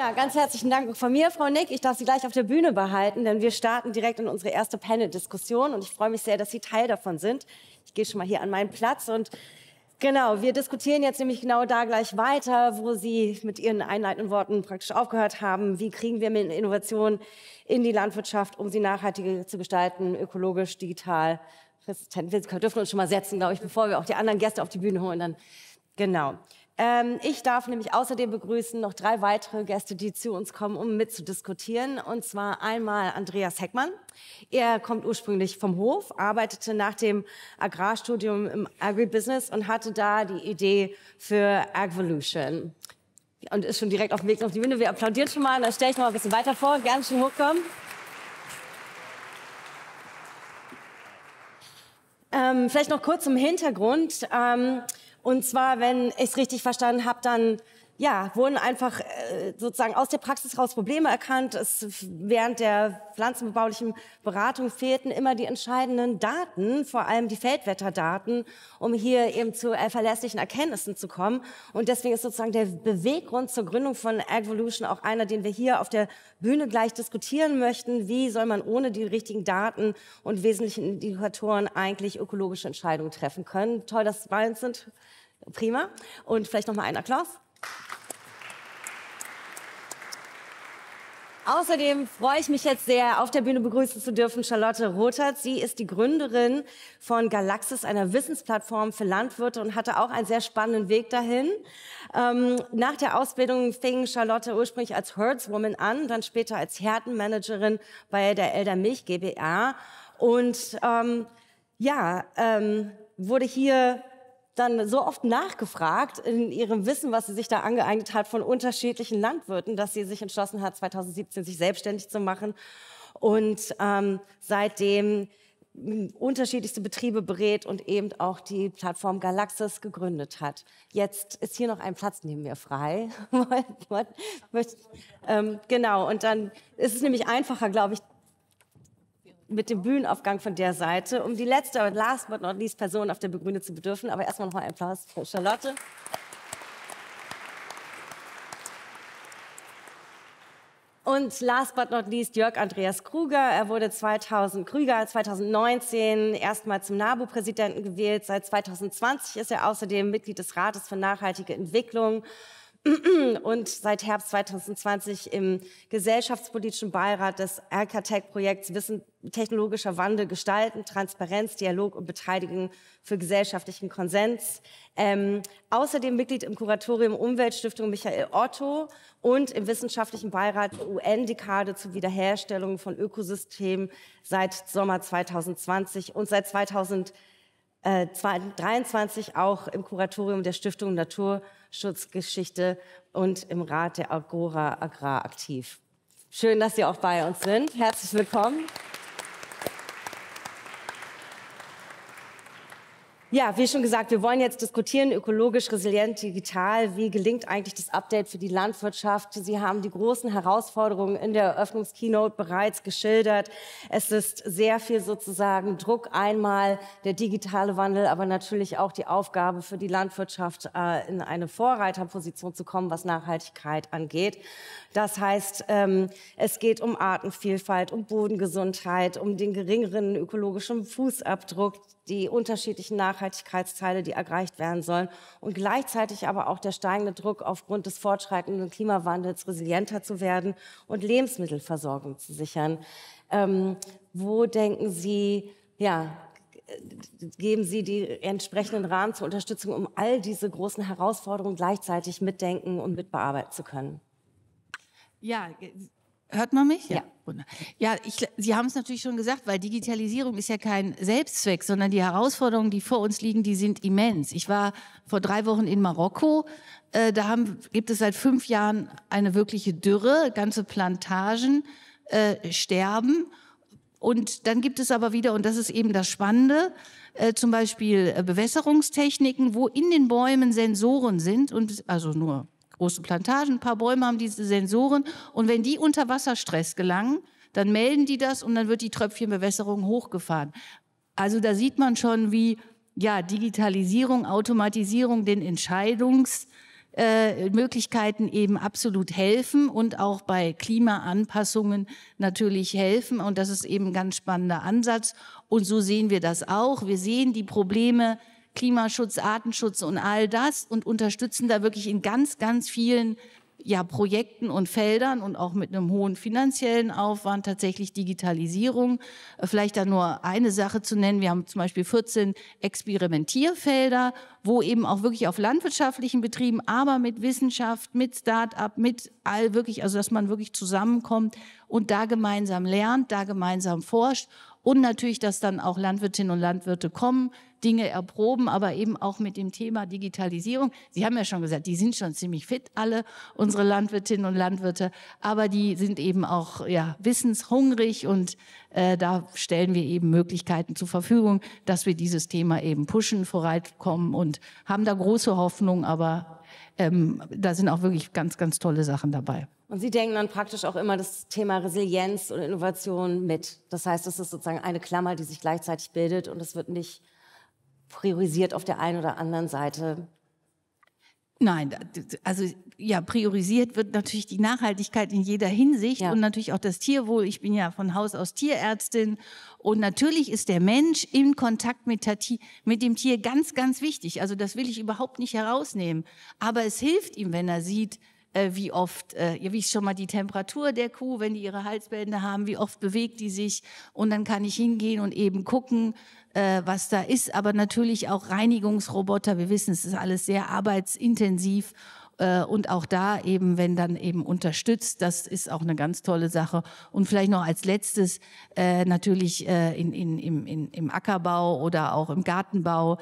Ja, ganz herzlichen Dank von mir, Frau Nick. Ich darf Sie gleich auf der Bühne behalten, denn wir starten direkt in unsere erste Panel-Diskussion und ich freue mich sehr, dass Sie Teil davon sind. Ich gehe schon mal hier an meinen Platz und Genau, wir diskutieren jetzt nämlich genau da gleich weiter, wo Sie mit Ihren einleitenden Worten praktisch aufgehört haben. Wie kriegen wir mit Innovationen in die Landwirtschaft, um sie nachhaltiger zu gestalten, ökologisch, digital, resistent? Wir dürfen uns schon mal setzen, glaube ich, bevor wir auch die anderen Gäste auf die Bühne holen. Dann genau. Ähm, ich darf nämlich außerdem begrüßen noch drei weitere Gäste, die zu uns kommen, um mitzudiskutieren. Und zwar einmal Andreas Heckmann. Er kommt ursprünglich vom Hof, arbeitete nach dem Agrarstudium im Agribusiness und hatte da die Idee für Agvolution. Und ist schon direkt auf dem Weg auf die Bühne. Wir applaudieren schon mal. Da stelle ich noch mal ein bisschen weiter vor. Gerne schon hochkommen. Ähm, vielleicht noch kurz zum Hintergrund. Ähm, und zwar, wenn ich es richtig verstanden habe, dann ja, wurden einfach äh, sozusagen aus der Praxis raus Probleme erkannt. Es, während der pflanzenbebaulichen Beratung fehlten immer die entscheidenden Daten, vor allem die Feldwetterdaten, um hier eben zu äh, verlässlichen Erkenntnissen zu kommen. Und deswegen ist sozusagen der Beweggrund zur Gründung von Agvolution auch einer, den wir hier auf der Bühne gleich diskutieren möchten. Wie soll man ohne die richtigen Daten und wesentlichen Indikatoren eigentlich ökologische Entscheidungen treffen können? Toll, dass Sie bei uns sind. Prima. Und vielleicht nochmal einen Applaus. Außerdem freue ich mich jetzt sehr, auf der Bühne begrüßen zu dürfen Charlotte Rothert. Sie ist die Gründerin von Galaxis, einer Wissensplattform für Landwirte und hatte auch einen sehr spannenden Weg dahin. Ähm, nach der Ausbildung fing Charlotte ursprünglich als Herdswoman an, dann später als Härtenmanagerin bei der Elder Milch GBA und ähm, ja, ähm, wurde hier dann so oft nachgefragt in ihrem Wissen, was sie sich da angeeignet hat von unterschiedlichen Landwirten, dass sie sich entschlossen hat, 2017 sich selbstständig zu machen und ähm, seitdem unterschiedlichste Betriebe berät und eben auch die Plattform Galaxis gegründet hat. Jetzt ist hier noch ein Platz neben mir frei. ähm, genau, und dann ist es nämlich einfacher, glaube ich, mit dem Bühnenaufgang von der Seite, um die letzte, und last but not least Person auf der Begrüne zu bedürfen. Aber erstmal noch mal ein Applaus für Charlotte. Und last but not least Jörg Andreas Krüger. Er wurde 2000, Krüger 2019 erstmal zum NABU-Präsidenten gewählt. Seit 2020 ist er außerdem Mitglied des Rates für nachhaltige Entwicklung und seit Herbst 2020 im gesellschaftspolitischen Beirat des Architect-Projekts Wissen technologischer Wandel gestalten, Transparenz, Dialog und Beteiligung für gesellschaftlichen Konsens. Ähm, außerdem Mitglied im Kuratorium Umweltstiftung Michael Otto und im wissenschaftlichen Beirat UN-Dekade zur Wiederherstellung von Ökosystemen seit Sommer 2020 und seit 2023 auch im Kuratorium der Stiftung Natur Schutzgeschichte und im Rat der Agora Agrar aktiv. Schön, dass Sie auch bei uns sind. Herzlich willkommen. Ja, wie schon gesagt, wir wollen jetzt diskutieren, ökologisch, resilient, digital. Wie gelingt eigentlich das Update für die Landwirtschaft? Sie haben die großen Herausforderungen in der Eröffnungskeynote bereits geschildert. Es ist sehr viel sozusagen Druck, einmal der digitale Wandel, aber natürlich auch die Aufgabe für die Landwirtschaft, äh, in eine Vorreiterposition zu kommen, was Nachhaltigkeit angeht. Das heißt, ähm, es geht um Artenvielfalt, um Bodengesundheit, um den geringeren ökologischen Fußabdruck die unterschiedlichen Nachhaltigkeitsteile, die erreicht werden sollen und gleichzeitig aber auch der steigende Druck aufgrund des fortschreitenden Klimawandels resilienter zu werden und Lebensmittelversorgung zu sichern. Ähm, wo denken Sie, ja, geben Sie die entsprechenden Rahmen zur Unterstützung, um all diese großen Herausforderungen gleichzeitig mitdenken und mitbearbeiten zu können? Ja, Hört man mich? Ja. Ja, ich, Sie haben es natürlich schon gesagt, weil Digitalisierung ist ja kein Selbstzweck, sondern die Herausforderungen, die vor uns liegen, die sind immens. Ich war vor drei Wochen in Marokko. Äh, da haben, gibt es seit fünf Jahren eine wirkliche Dürre. Ganze Plantagen äh, sterben. Und dann gibt es aber wieder, und das ist eben das Spannende, äh, zum Beispiel äh, Bewässerungstechniken, wo in den Bäumen Sensoren sind und also nur große Plantagen, ein paar Bäume haben diese Sensoren. Und wenn die unter Wasserstress gelangen, dann melden die das und dann wird die Tröpfchenbewässerung hochgefahren. Also da sieht man schon, wie ja, Digitalisierung, Automatisierung den Entscheidungsmöglichkeiten äh, eben absolut helfen und auch bei Klimaanpassungen natürlich helfen. Und das ist eben ein ganz spannender Ansatz. Und so sehen wir das auch. Wir sehen die Probleme Klimaschutz, Artenschutz und all das und unterstützen da wirklich in ganz, ganz vielen ja, Projekten und Feldern und auch mit einem hohen finanziellen Aufwand tatsächlich Digitalisierung. Äh, vielleicht da nur eine Sache zu nennen. Wir haben zum Beispiel 14 Experimentierfelder wo eben auch wirklich auf landwirtschaftlichen Betrieben, aber mit Wissenschaft, mit Start-up, mit all wirklich, also dass man wirklich zusammenkommt und da gemeinsam lernt, da gemeinsam forscht und natürlich, dass dann auch Landwirtinnen und Landwirte kommen, Dinge erproben, aber eben auch mit dem Thema Digitalisierung. Sie haben ja schon gesagt, die sind schon ziemlich fit, alle unsere Landwirtinnen und Landwirte, aber die sind eben auch ja, wissenshungrig und äh, da stellen wir eben Möglichkeiten zur Verfügung, dass wir dieses Thema eben pushen, vorankommen und und haben da große Hoffnung, aber ähm, da sind auch wirklich ganz, ganz tolle Sachen dabei. Und Sie denken dann praktisch auch immer das Thema Resilienz und Innovation mit. Das heißt, es ist sozusagen eine Klammer, die sich gleichzeitig bildet und es wird nicht priorisiert auf der einen oder anderen Seite Nein, also ja, priorisiert wird natürlich die Nachhaltigkeit in jeder Hinsicht ja. und natürlich auch das Tierwohl. Ich bin ja von Haus aus Tierärztin und natürlich ist der Mensch im Kontakt mit, mit dem Tier ganz, ganz wichtig. Also das will ich überhaupt nicht herausnehmen. Aber es hilft ihm, wenn er sieht, äh, wie oft, äh, wie ist schon mal die Temperatur der Kuh, wenn die ihre Halsbänder haben, wie oft bewegt die sich und dann kann ich hingehen und eben gucken, äh, was da ist. Aber natürlich auch Reinigungsroboter, wir wissen, es ist alles sehr arbeitsintensiv äh, und auch da eben, wenn dann eben unterstützt, das ist auch eine ganz tolle Sache. Und vielleicht noch als letztes äh, natürlich äh, in, in, im, in, im Ackerbau oder auch im Gartenbau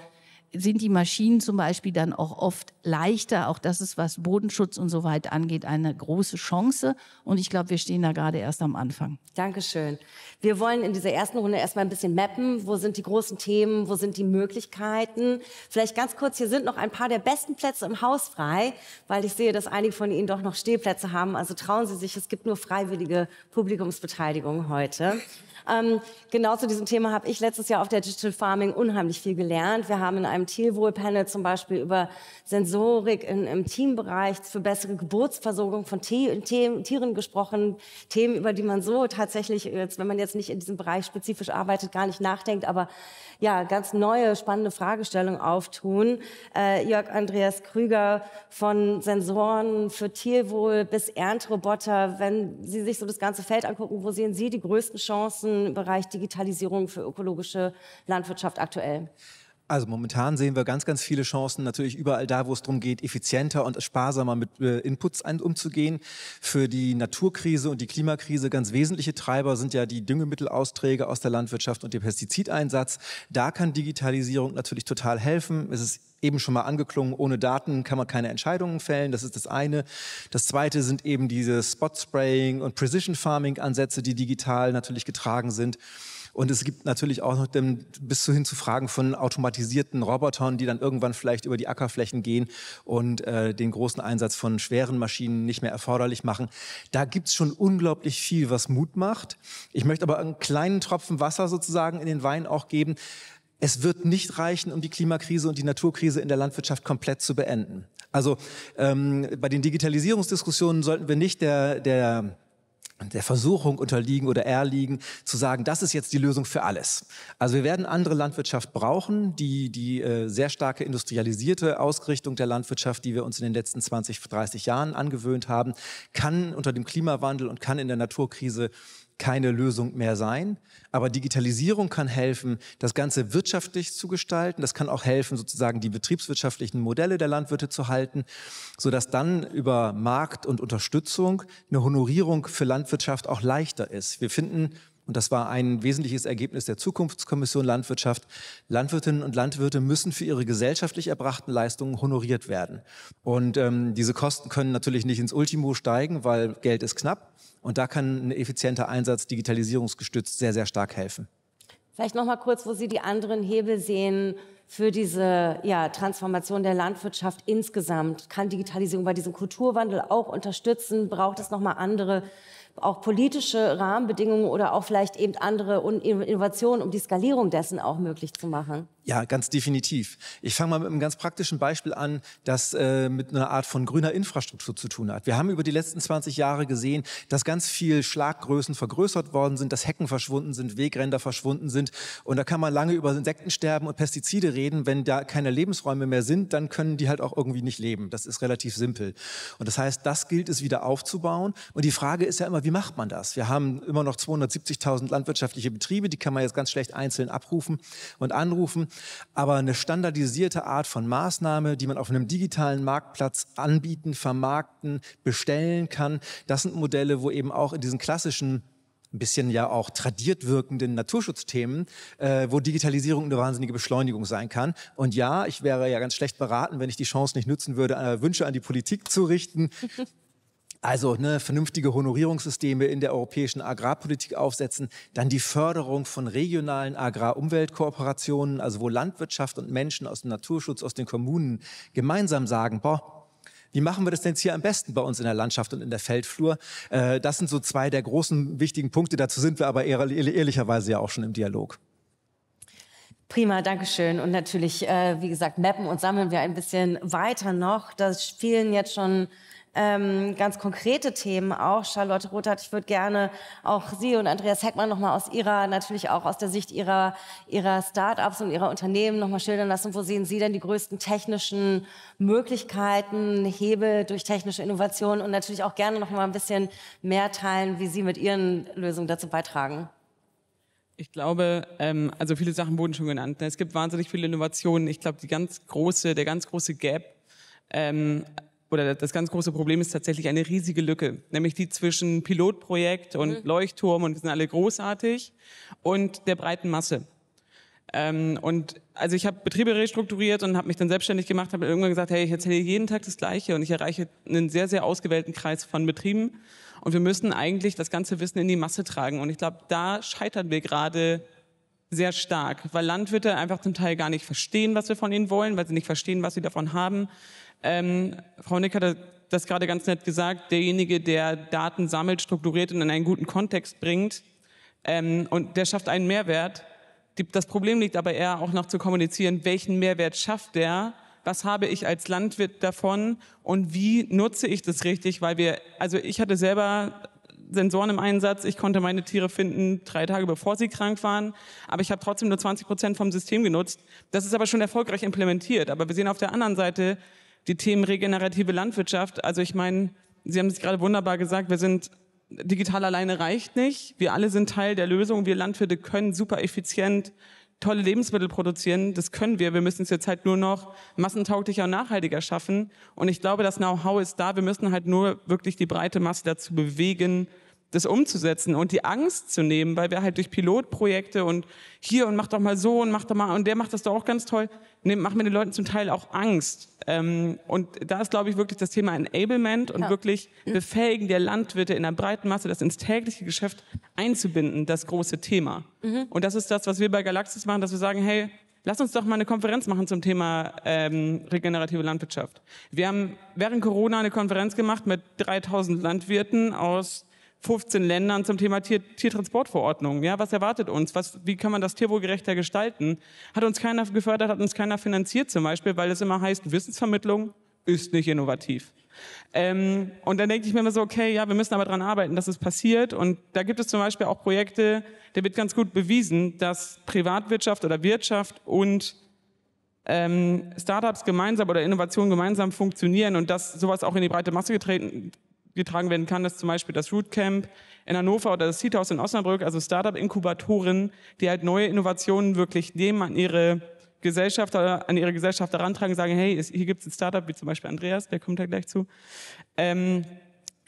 sind die Maschinen zum Beispiel dann auch oft leichter. Auch das ist, was Bodenschutz und so weit angeht, eine große Chance. Und ich glaube, wir stehen da gerade erst am Anfang. Dankeschön. Wir wollen in dieser ersten Runde erstmal ein bisschen mappen. Wo sind die großen Themen? Wo sind die Möglichkeiten? Vielleicht ganz kurz, hier sind noch ein paar der besten Plätze im Haus frei, weil ich sehe, dass einige von Ihnen doch noch Stehplätze haben. Also trauen Sie sich, es gibt nur freiwillige Publikumsbeteiligung heute. Ähm, genau zu diesem Thema habe ich letztes Jahr auf der Digital Farming unheimlich viel gelernt. Wir haben in einem Tierwohlpanel zum Beispiel über Sensorik in, im Teambereich für bessere Geburtsversorgung von T T Tieren gesprochen. Themen, über die man so tatsächlich, jetzt, wenn man jetzt nicht in diesem Bereich spezifisch arbeitet, gar nicht nachdenkt, aber ja, ganz neue, spannende Fragestellungen auftun. Äh, Jörg Andreas Krüger von Sensoren für Tierwohl bis Erntroboter. Wenn Sie sich so das ganze Feld angucken, wo sehen Sie die größten Chancen? Bereich Digitalisierung für ökologische Landwirtschaft aktuell? Also momentan sehen wir ganz, ganz viele Chancen, natürlich überall da, wo es darum geht, effizienter und sparsamer mit äh, Inputs umzugehen. Für die Naturkrise und die Klimakrise ganz wesentliche Treiber sind ja die Düngemittelausträge aus der Landwirtschaft und der Pestizideinsatz. Da kann Digitalisierung natürlich total helfen. Es ist eben schon mal angeklungen, ohne Daten kann man keine Entscheidungen fällen. Das ist das eine. Das zweite sind eben diese Spot Spraying und Precision Farming Ansätze, die digital natürlich getragen sind. Und es gibt natürlich auch noch den, bis hin zu Fragen von automatisierten Robotern, die dann irgendwann vielleicht über die Ackerflächen gehen und äh, den großen Einsatz von schweren Maschinen nicht mehr erforderlich machen. Da gibt's schon unglaublich viel, was Mut macht. Ich möchte aber einen kleinen Tropfen Wasser sozusagen in den Wein auch geben. Es wird nicht reichen, um die Klimakrise und die Naturkrise in der Landwirtschaft komplett zu beenden. Also ähm, bei den Digitalisierungsdiskussionen sollten wir nicht der, der der Versuchung unterliegen oder erliegen, zu sagen, das ist jetzt die Lösung für alles. Also wir werden andere Landwirtschaft brauchen, die, die äh, sehr starke industrialisierte Ausrichtung der Landwirtschaft, die wir uns in den letzten 20, 30 Jahren angewöhnt haben, kann unter dem Klimawandel und kann in der Naturkrise keine Lösung mehr sein. Aber Digitalisierung kann helfen, das Ganze wirtschaftlich zu gestalten. Das kann auch helfen, sozusagen die betriebswirtschaftlichen Modelle der Landwirte zu halten, sodass dann über Markt und Unterstützung eine Honorierung für Landwirtschaft auch leichter ist. Wir finden und das war ein wesentliches Ergebnis der Zukunftskommission Landwirtschaft. Landwirtinnen und Landwirte müssen für ihre gesellschaftlich erbrachten Leistungen honoriert werden. Und ähm, diese Kosten können natürlich nicht ins Ultimo steigen, weil Geld ist knapp. Und da kann ein effizienter Einsatz digitalisierungsgestützt sehr, sehr stark helfen. Vielleicht noch mal kurz, wo Sie die anderen Hebel sehen für diese ja, Transformation der Landwirtschaft insgesamt. Kann Digitalisierung bei diesem Kulturwandel auch unterstützen? Braucht es noch mal andere auch politische Rahmenbedingungen oder auch vielleicht eben andere Innovationen, um die Skalierung dessen auch möglich zu machen? Ja, ganz definitiv. Ich fange mal mit einem ganz praktischen Beispiel an, das äh, mit einer Art von grüner Infrastruktur zu tun hat. Wir haben über die letzten 20 Jahre gesehen, dass ganz viel Schlaggrößen vergrößert worden sind, dass Hecken verschwunden sind, Wegränder verschwunden sind. Und da kann man lange über Insektensterben und Pestizide reden. Wenn da keine Lebensräume mehr sind, dann können die halt auch irgendwie nicht leben. Das ist relativ simpel. Und das heißt, das gilt es wieder aufzubauen. Und die Frage ist ja immer, wie macht man das? Wir haben immer noch 270.000 landwirtschaftliche Betriebe, die kann man jetzt ganz schlecht einzeln abrufen und anrufen. Aber eine standardisierte Art von Maßnahme, die man auf einem digitalen Marktplatz anbieten, vermarkten, bestellen kann, das sind Modelle, wo eben auch in diesen klassischen ein bisschen ja auch tradiert wirkenden Naturschutzthemen, äh, wo Digitalisierung eine wahnsinnige Beschleunigung sein kann. Und ja, ich wäre ja ganz schlecht beraten, wenn ich die Chance nicht nutzen würde, äh, Wünsche an die Politik zu richten. Also ne, vernünftige Honorierungssysteme in der europäischen Agrarpolitik aufsetzen, dann die Förderung von regionalen Agrar-Umweltkooperationen, also wo Landwirtschaft und Menschen aus dem Naturschutz, aus den Kommunen gemeinsam sagen, boah, wie machen wir das denn jetzt hier am besten bei uns in der Landschaft und in der Feldflur? Äh, das sind so zwei der großen wichtigen Punkte. Dazu sind wir aber ehr ehrlicherweise ja auch schon im Dialog. Prima, Dankeschön. Und natürlich, äh, wie gesagt, mappen und sammeln wir ein bisschen weiter noch. Das spielen jetzt schon ähm, ganz konkrete Themen auch. Charlotte Roth ich würde gerne auch Sie und Andreas Heckmann nochmal aus Ihrer, natürlich auch aus der Sicht Ihrer, Ihrer Start-ups und Ihrer Unternehmen nochmal schildern lassen. Wo sehen Sie denn die größten technischen Möglichkeiten, Hebel durch technische Innovationen und natürlich auch gerne nochmal ein bisschen mehr teilen, wie Sie mit Ihren Lösungen dazu beitragen? Ich glaube, ähm, also viele Sachen wurden schon genannt. Ne? Es gibt wahnsinnig viele Innovationen. Ich glaube, die ganz große, der ganz große Gap ähm, oder das ganz große Problem ist tatsächlich eine riesige Lücke, nämlich die zwischen Pilotprojekt und mhm. Leuchtturm und wir sind alle großartig und der breiten Masse. Ähm, und also ich habe Betriebe restrukturiert und habe mich dann selbstständig gemacht, habe irgendwann gesagt, hey, ich erzähle jeden Tag das Gleiche und ich erreiche einen sehr, sehr ausgewählten Kreis von Betrieben und wir müssen eigentlich das ganze Wissen in die Masse tragen und ich glaube, da scheitern wir gerade sehr stark, weil Landwirte einfach zum Teil gar nicht verstehen, was wir von ihnen wollen, weil sie nicht verstehen, was sie davon haben. Ähm, Frau Nick hat das gerade ganz nett gesagt, derjenige, der Daten sammelt, strukturiert und in einen guten Kontext bringt ähm, und der schafft einen Mehrwert. Das Problem liegt aber eher auch noch zu kommunizieren, welchen Mehrwert schafft der, was habe ich als Landwirt davon und wie nutze ich das richtig, weil wir, also ich hatte selber Sensoren im Einsatz. Ich konnte meine Tiere finden drei Tage bevor sie krank waren. Aber ich habe trotzdem nur 20 Prozent vom System genutzt. Das ist aber schon erfolgreich implementiert. Aber wir sehen auf der anderen Seite die Themen regenerative Landwirtschaft. Also ich meine, Sie haben es gerade wunderbar gesagt, wir sind digital alleine reicht nicht. Wir alle sind Teil der Lösung. Wir Landwirte können super effizient tolle Lebensmittel produzieren, das können wir. Wir müssen es jetzt halt nur noch massentauglicher und nachhaltiger schaffen. Und ich glaube, das Know-how ist da. Wir müssen halt nur wirklich die breite Masse dazu bewegen, das umzusetzen und die Angst zu nehmen, weil wir halt durch Pilotprojekte und hier und mach doch mal so und mach doch mal und der macht das doch auch ganz toll, ne, machen wir den Leuten zum Teil auch Angst. Ähm, und da ist, glaube ich, wirklich das Thema Enablement und ja. wirklich mhm. Befähigen der Landwirte in der breiten Masse, das ins tägliche Geschäft einzubinden, das große Thema. Mhm. Und das ist das, was wir bei Galaxis machen, dass wir sagen, hey, Lass uns doch mal eine Konferenz machen zum Thema ähm, regenerative Landwirtschaft. Wir haben während Corona eine Konferenz gemacht mit 3000 Landwirten aus 15 Ländern zum Thema Tier, Tiertransportverordnung. Ja, was erwartet uns? Was, wie kann man das tierwohlgerechter gestalten? Hat uns keiner gefördert, hat uns keiner finanziert zum Beispiel, weil es immer heißt, Wissensvermittlung ist nicht innovativ. Ähm, und dann denke ich mir immer so, okay, ja, wir müssen aber dran arbeiten, dass es passiert. Und da gibt es zum Beispiel auch Projekte, da wird ganz gut bewiesen, dass Privatwirtschaft oder Wirtschaft und ähm, Startups gemeinsam oder Innovationen gemeinsam funktionieren und dass sowas auch in die breite Masse getreten, getragen werden kann, ist zum Beispiel das Rootcamp in Hannover oder das Seedhouse in Osnabrück, also Startup-Inkubatoren, die halt neue Innovationen wirklich nehmen, an ihre Gesellschaft, an ihre Gesellschaft herantragen, sagen, hey, hier gibt es ein Startup, wie zum Beispiel Andreas, der kommt da gleich zu. Ähm,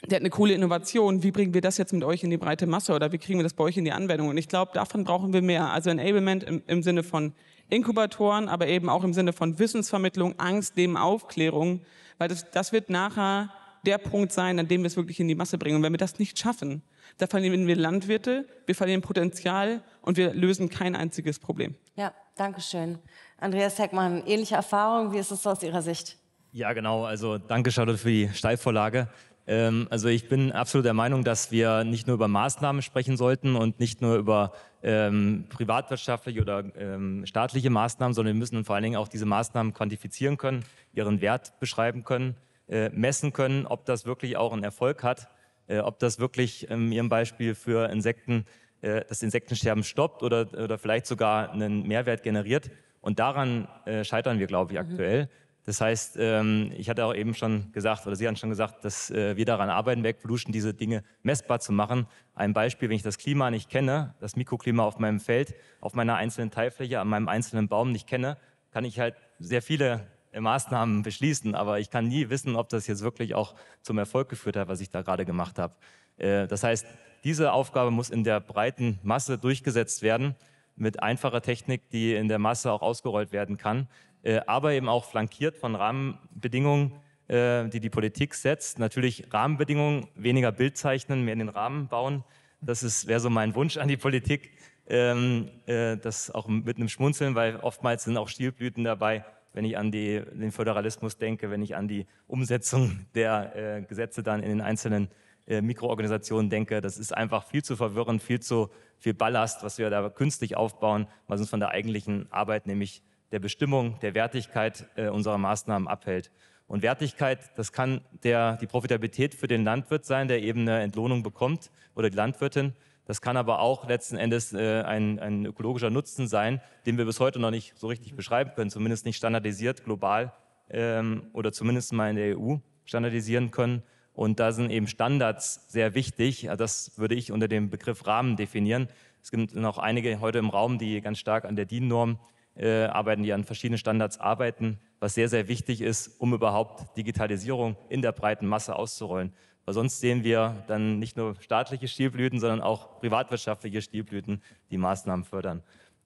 der hat eine coole Innovation, wie bringen wir das jetzt mit euch in die breite Masse oder wie kriegen wir das bei euch in die Anwendung? Und ich glaube, davon brauchen wir mehr. Also Enablement im, im, Sinne von Inkubatoren, aber eben auch im Sinne von Wissensvermittlung, Angst, dem Aufklärung, weil das, das wird nachher der Punkt sein, an dem wir es wirklich in die Masse bringen. Und wenn wir das nicht schaffen, da verlieren wir Landwirte, wir verlieren Potenzial und wir lösen kein einziges Problem. Ja, danke schön. Andreas Heckmann, ähnliche Erfahrung, wie ist es aus Ihrer Sicht? Ja, genau. Also danke, Charlotte, für die Steilvorlage. Ähm, also ich bin absolut der Meinung, dass wir nicht nur über Maßnahmen sprechen sollten und nicht nur über ähm, privatwirtschaftliche oder ähm, staatliche Maßnahmen, sondern wir müssen vor allen Dingen auch diese Maßnahmen quantifizieren können, ihren Wert beschreiben können äh, messen können, ob das wirklich auch einen Erfolg hat, äh, ob das wirklich ähm, in Ihrem Beispiel für Insekten äh, das Insektensterben stoppt oder, oder vielleicht sogar einen Mehrwert generiert. Und daran scheitern wir, glaube ich, mhm. aktuell. Das heißt, ähm, ich hatte auch eben schon gesagt, oder Sie haben schon gesagt, dass wir daran arbeiten, bei Pollution diese Dinge messbar zu machen. Ein Beispiel, wenn ich das Klima nicht kenne, das Mikroklima auf meinem Feld, auf meiner einzelnen Teilfläche, an meinem einzelnen Baum nicht kenne, kann ich halt sehr viele Maßnahmen beschließen, aber ich kann nie wissen, ob das jetzt wirklich auch zum Erfolg geführt hat, was ich da gerade gemacht habe. Äh, das heißt, diese Aufgabe muss in der breiten Masse durchgesetzt werden, mit einfacher Technik, die in der Masse auch ausgerollt werden kann, äh, aber eben auch flankiert von Rahmenbedingungen, äh, die die Politik setzt. Natürlich Rahmenbedingungen, weniger Bild zeichnen, mehr in den Rahmen bauen. Das wäre so mein Wunsch an die Politik, ähm, das auch mit einem Schmunzeln, weil oftmals sind auch Stilblüten dabei, wenn ich an die, den Föderalismus denke, wenn ich an die Umsetzung der äh, Gesetze dann in den einzelnen äh, Mikroorganisationen denke. Das ist einfach viel zu verwirrend, viel zu viel Ballast, was wir da künstlich aufbauen, was uns von der eigentlichen Arbeit, nämlich der Bestimmung, der Wertigkeit äh, unserer Maßnahmen abhält. Und Wertigkeit, das kann der, die Profitabilität für den Landwirt sein, der eben eine Entlohnung bekommt oder die Landwirtin. Das kann aber auch letzten Endes äh, ein, ein ökologischer Nutzen sein, den wir bis heute noch nicht so richtig beschreiben können, zumindest nicht standardisiert global ähm, oder zumindest mal in der EU standardisieren können. Und da sind eben Standards sehr wichtig. Das würde ich unter dem Begriff Rahmen definieren. Es gibt noch einige heute im Raum, die ganz stark an der DIN-Norm äh, arbeiten, die an verschiedenen Standards arbeiten, was sehr, sehr wichtig ist, um überhaupt Digitalisierung in der breiten Masse auszurollen. Weil sonst sehen wir dann nicht nur staatliche Stilblüten, sondern auch privatwirtschaftliche Stilblüten, die Maßnahmen fördern.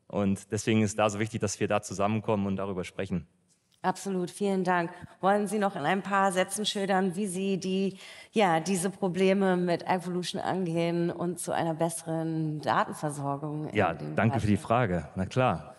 Und deswegen ist da so wichtig, dass wir da zusammenkommen und darüber sprechen. Absolut, vielen Dank. Wollen Sie noch in ein paar Sätzen schildern, wie Sie die, ja, diese Probleme mit Evolution angehen und zu einer besseren Datenversorgung? Ja, danke Bereich? für die Frage. Na klar.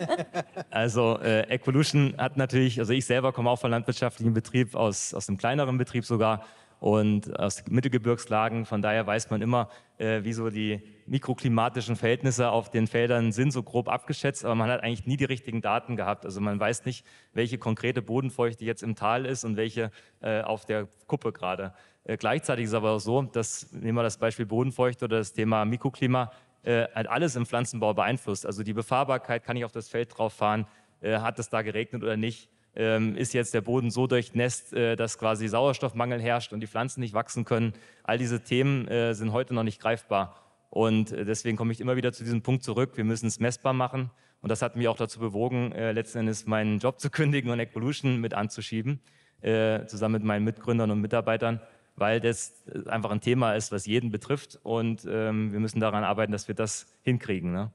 also äh, Evolution hat natürlich, also ich selber komme auch von landwirtschaftlichen Betrieb, aus, aus einem kleineren Betrieb sogar und aus Mittelgebirgslagen. Von daher weiß man immer, äh, wie die mikroklimatischen Verhältnisse auf den Feldern sind, so grob abgeschätzt, aber man hat eigentlich nie die richtigen Daten gehabt. Also man weiß nicht, welche konkrete Bodenfeuchte jetzt im Tal ist und welche äh, auf der Kuppe gerade. Äh, gleichzeitig ist es aber auch so, dass, nehmen wir das Beispiel Bodenfeuchte oder das Thema Mikroklima, äh, halt alles im Pflanzenbau beeinflusst. Also die Befahrbarkeit, kann ich auf das Feld drauf fahren, äh, hat es da geregnet oder nicht, ähm, ist jetzt der Boden so durchnässt, äh, dass quasi Sauerstoffmangel herrscht und die Pflanzen nicht wachsen können. All diese Themen äh, sind heute noch nicht greifbar. Und äh, deswegen komme ich immer wieder zu diesem Punkt zurück, wir müssen es messbar machen. Und das hat mich auch dazu bewogen, äh, letzten Endes meinen Job zu kündigen und Ecvolution mit anzuschieben, äh, zusammen mit meinen Mitgründern und Mitarbeitern, weil das äh, einfach ein Thema ist, was jeden betrifft. Und ähm, wir müssen daran arbeiten, dass wir das hinkriegen. Ne?